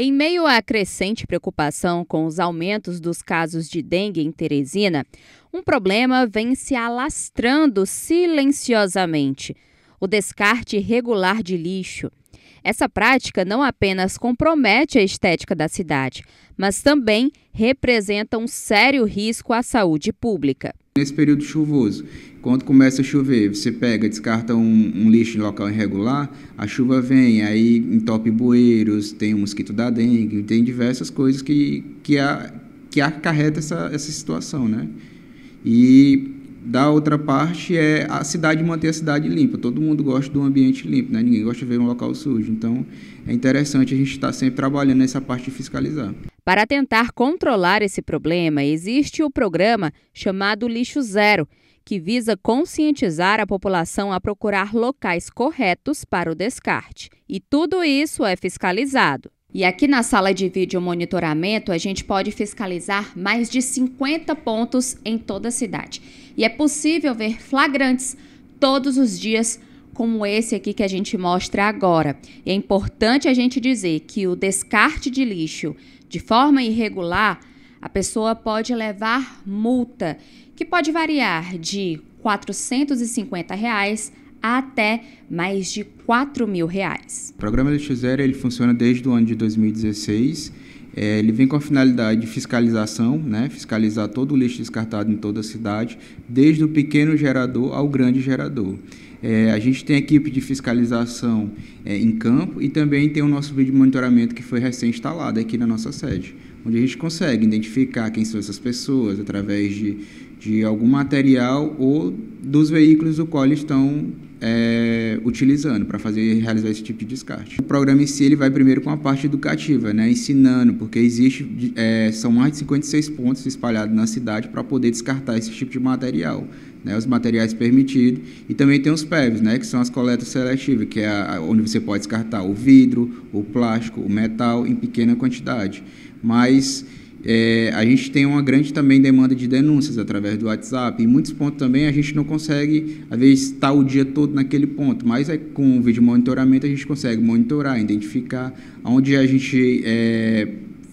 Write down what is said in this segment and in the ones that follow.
Em meio à crescente preocupação com os aumentos dos casos de dengue em Teresina, um problema vem se alastrando silenciosamente: o descarte irregular de lixo. Essa prática não apenas compromete a estética da cidade, mas também representa um sério risco à saúde pública. Nesse período chuvoso, quando começa a chover, você pega, descarta um, um lixo em local irregular, a chuva vem, aí entope bueiros, tem o mosquito da dengue, tem diversas coisas que, que, a, que acarreta essa, essa situação, né? E da outra parte é a cidade manter a cidade limpa. Todo mundo gosta de um ambiente limpo, né? Ninguém gosta de ver um local sujo. Então é interessante a gente estar tá sempre trabalhando nessa parte de fiscalizar. Para tentar controlar esse problema, existe o programa chamado Lixo Zero que visa conscientizar a população a procurar locais corretos para o descarte. E tudo isso é fiscalizado. E aqui na sala de vídeo monitoramento, a gente pode fiscalizar mais de 50 pontos em toda a cidade. E é possível ver flagrantes todos os dias, como esse aqui que a gente mostra agora. E é importante a gente dizer que o descarte de lixo de forma irregular a pessoa pode levar multa, que pode variar de R$ 450 reais até mais de 4 mil reais. O programa Lixo Zero ele funciona desde o ano de 2016. É, ele vem com a finalidade de fiscalização, né? fiscalizar todo o lixo descartado em toda a cidade, desde o pequeno gerador ao grande gerador. É, a gente tem equipe de fiscalização é, em campo e também tem o nosso vídeo monitoramento que foi recém-instalado aqui na nossa sede, onde a gente consegue identificar quem são essas pessoas através de, de algum material ou dos veículos do qual eles estão é, utilizando para fazer realizar esse tipo de descarte. O programa em si ele vai primeiro com a parte educativa, né, ensinando, porque existe é, são mais de 56 pontos espalhados na cidade para poder descartar esse tipo de material, né, os materiais permitidos e também tem os PEVs, né, que são as coletas seletivas, que é a, onde você pode descartar o vidro, o plástico, o metal em pequena quantidade, mas é, a gente tem uma grande também demanda de denúncias através do WhatsApp. Em muitos pontos também a gente não consegue, às vezes, estar tá o dia todo naquele ponto, mas é, com o vídeo monitoramento a gente consegue monitorar, identificar onde a gente é,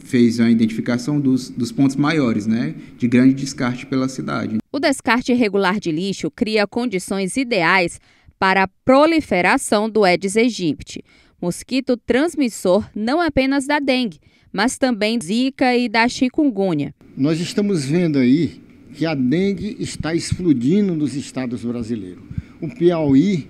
fez a identificação dos, dos pontos maiores, né, de grande descarte pela cidade. O descarte irregular de lixo cria condições ideais para a proliferação do Aedes aegypti, mosquito transmissor não apenas da dengue, mas também Zika e da chikungunya. Nós estamos vendo aí que a dengue está explodindo nos estados brasileiros. O Piauí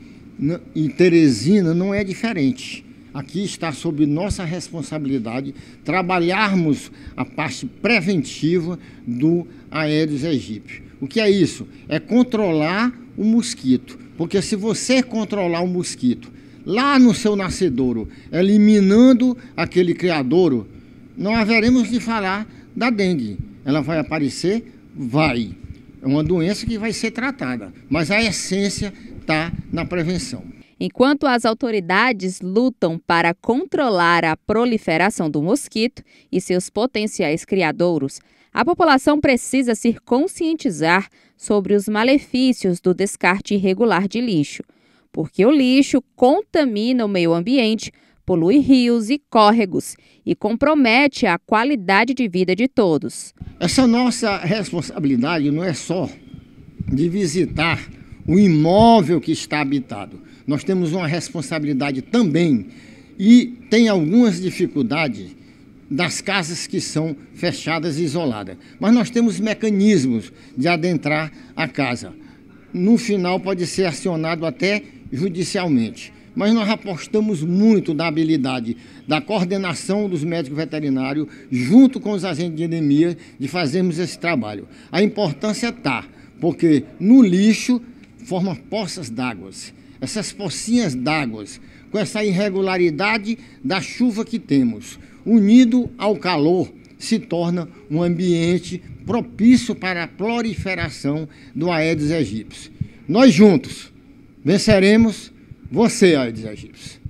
e Teresina não é diferente. Aqui está sob nossa responsabilidade trabalharmos a parte preventiva do Aedes aegypti. O que é isso? É controlar o mosquito. Porque se você controlar o mosquito lá no seu nascedouro, eliminando aquele criadouro, não haveremos de falar da dengue. Ela vai aparecer? Vai. É uma doença que vai ser tratada, mas a essência está na prevenção. Enquanto as autoridades lutam para controlar a proliferação do mosquito e seus potenciais criadouros, a população precisa se conscientizar sobre os malefícios do descarte irregular de lixo, porque o lixo contamina o meio ambiente, polui rios e córregos e compromete a qualidade de vida de todos. Essa nossa responsabilidade não é só de visitar o imóvel que está habitado. Nós temos uma responsabilidade também e tem algumas dificuldades das casas que são fechadas e isoladas. Mas nós temos mecanismos de adentrar a casa. No final pode ser acionado até judicialmente mas nós apostamos muito na habilidade da coordenação dos médicos veterinários, junto com os agentes de endemia, de fazermos esse trabalho. A importância está, porque no lixo formam poças d'água. Essas pocinhas d'água, com essa irregularidade da chuva que temos, unido ao calor, se torna um ambiente propício para a proliferação do Aedes aegypti. Nós juntos venceremos você, Aedes aegypti.